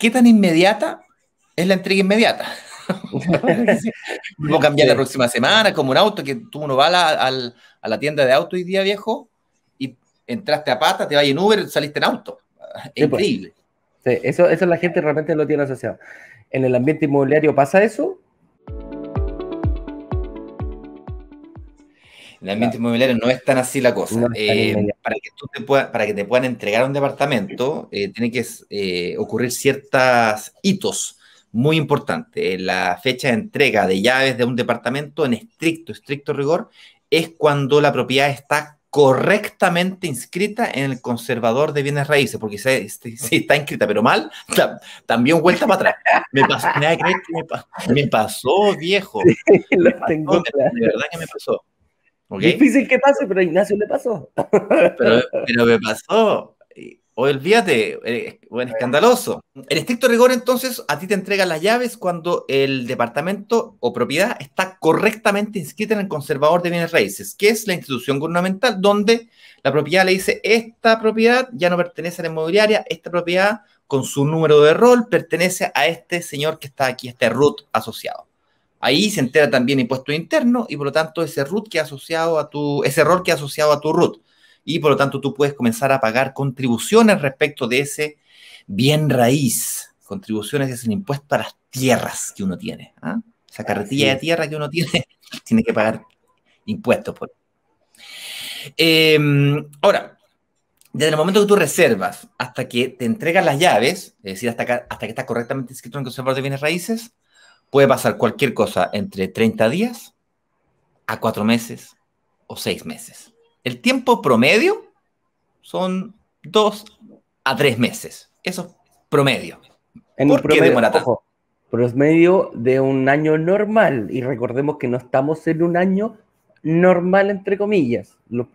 ¿qué tan inmediata es la entrega inmediata? ¿Cómo cambiar la próxima semana, como un auto, que tú uno va a la, tienda de auto hoy día viejo y entraste a pata, te vas en Uber, saliste en auto. Es increíble. Pues. eso, eso la gente realmente lo tiene asociado. En el ambiente inmobiliario pasa eso, En el ambiente inmobiliario no es tan así la cosa. Eh, para, que te puedan entregar un departamento, eh, tiene que eh, ocurrir ciertos hitos muy importantes. Eh, la fecha de entrega de llaves de un departamento en estricto, estricto rigor es cuando la propiedad está correctamente inscrita en el conservador de bienes raíces, porque si, está inscrita, pero mal, también vuelta para atrás. Me pasó, viejo. de verdad que me pasó. Difícil que pase, pero a Ignacio le pasó. pero, me pasó. O olvídate, eh, buen escandaloso. En estricto rigor, entonces, a ti te entrega las llaves cuando el departamento o propiedad está correctamente inscrita en el conservador de bienes raíces, que es la institución gubernamental donde la propiedad le dice, esta propiedad ya no pertenece a la inmobiliaria, esta propiedad con su número de rol pertenece a este señor que está aquí, este root asociado. Ahí se entera también impuesto interno y por lo tanto ese root que ha asociado a tu, ese error que ha asociado a tu root. Y por lo tanto tú puedes comenzar a pagar contribuciones respecto de ese bien raíz. Contribuciones es el impuesto a las tierras que uno tiene. ¿ah? Esa carretilla de tierra que uno tiene, tiene que pagar impuestos por. Em, ahora, desde el momento que tú reservas hasta que te entregas las llaves, es decir, hasta que, hasta que está correctamente inscrito en el conservador de bienes raíces, puede pasar cualquier cosa entre 30 días a 4 meses o 6 meses. El tiempo promedio son 2 a 3 meses. Eso es promedio. En ¿Por promedio, qué tanto? de un año normal. Y recordemos que no estamos en un año normal, entre comillas. Los,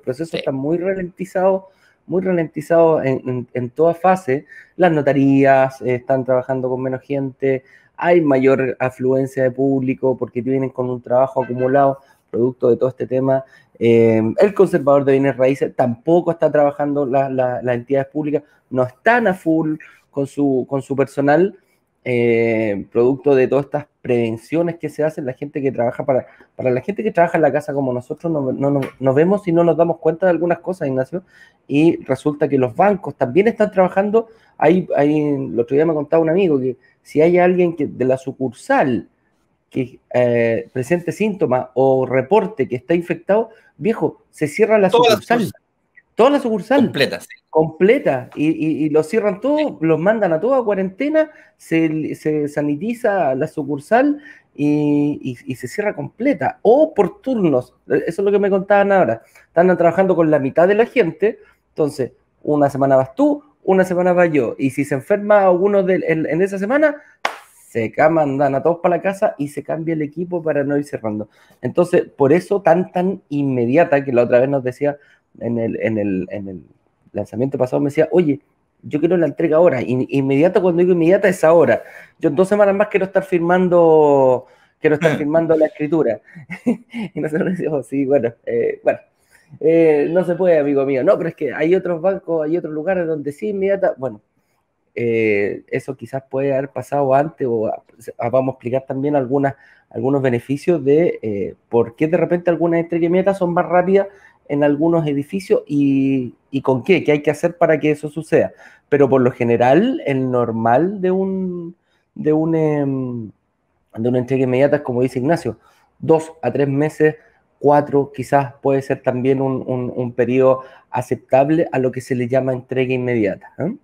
procesos están muy ralentizados muy ralentizados en, toda fase. Las notarías eh, están trabajando con menos gente, hay mayor afluencia de público porque vienen con un trabajo acumulado producto de todo este tema. Em, el conservador de bienes raíces tampoco está trabajando, las entidades públicas no están a full con su, con su personal eh, producto de todas estas prevenciones que se hacen, la gente que trabaja para, para la gente que trabaja en la casa como nosotros, no, no, nos vemos y no nos damos cuenta de algunas cosas, Ignacio, y resulta que los bancos también están trabajando, ahí hay, el otro día me contado un amigo que si hay alguien que, de la sucursal que eh, presente síntomas o reporte que está infectado, viejo, se cierra la sucursal. Toda la sucursal. Completa, Completa. Y, y, los cierran todos, los mandan a toda cuarentena, se, sanitiza la sucursal y, se cierra completa. O por turnos. Eso es lo que me contaban ahora. Están trabajando con la mitad de la gente. Entonces, una semana vas tú, una semana vas yo. Y si se enferma alguno en, esa semana, se mandan a todos para la casa y se cambia el equipo para no ir cerrando. Entonces, por eso tan, tan inmediata, que la otra vez nos decía en el, en el, en lanzamiento pasado me decía, oye, yo quiero la entrega ahora. Inmediata, cuando digo inmediata, es ahora. Yo en dos semanas más quiero estar firmando, quiero estar firmando la escritura. y nosotros decimos, sí, bueno, eh, bueno. Eh, no se puede, amigo mío. No, pero es que hay otros bancos, hay otros lugares donde sí, inmediata. Bueno, eh, eso quizás puede haber pasado antes o ah, pues, ah, vamos a explicar también algunas, algunos beneficios de por qué de repente algunas entregas inmediatas son más rápidas en algunos edificios y, con qué, qué hay que hacer para que eso suceda. Pero por lo general, el normal de un de un em, una entrega inmediata como dice Ignacio, dos a tres meses, cuatro quizás puede ser también un, periodo aceptable a lo que se le llama entrega inmediata. ¿eh?